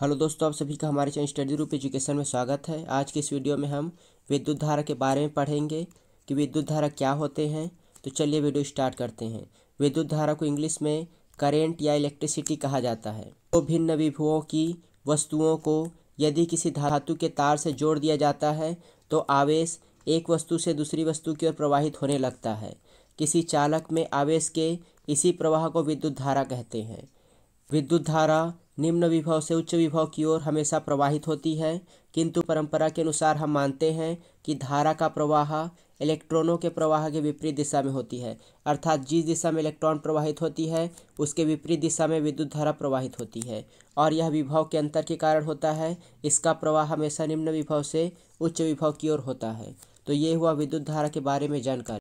hello दोस्तों आप सभी का हमारे चैनल स्टडी रूप एजुकेशन में स्वागत है आज के इस वीडियो में हम विद्युत धारा के बारे में पढ़ेंगे कि विद्युत धारा क्या होते हैं तो चलिए वीडियो स्टार्ट करते हैं विद्युत धारा को इंग्लिश में करेंट या इलेक्ट्रिसिटी कहा जाता है तो भिन्न विभुओं की वस्तुओं को यदि किसी धातु के तार से जोड़ दिया जाता है तो आवेश एक वस्तु से दूसरी वस्तु की ओर प्रवाहित होने लगता है किसी चालक में आवेश के इसी प्रवाह को विद्युत धारा कहते हैं विद्युत धारा निम्न विभव से उच्च विभव की ओर हमेशा प्रवाहित होती है किंतु परंपरा के अनुसार हम मानते हैं कि धारा का प्रवाह इलेक्ट्रॉनों के प्रवाह के विपरीत दिशा में होती है अर्थात जिस दिशा में इलेक्ट्रॉन प्रवाहित होती है उसके विपरीत दिशा में विद्युत धारा प्रवाहित होती है और यह विभव के अंतर के कारण होता है इसका प्रवाह हमेशा निम्न विभव से उच्च विभव की ओर होता है तो ये हुआ विद्युत धारा के बारे में जानकारी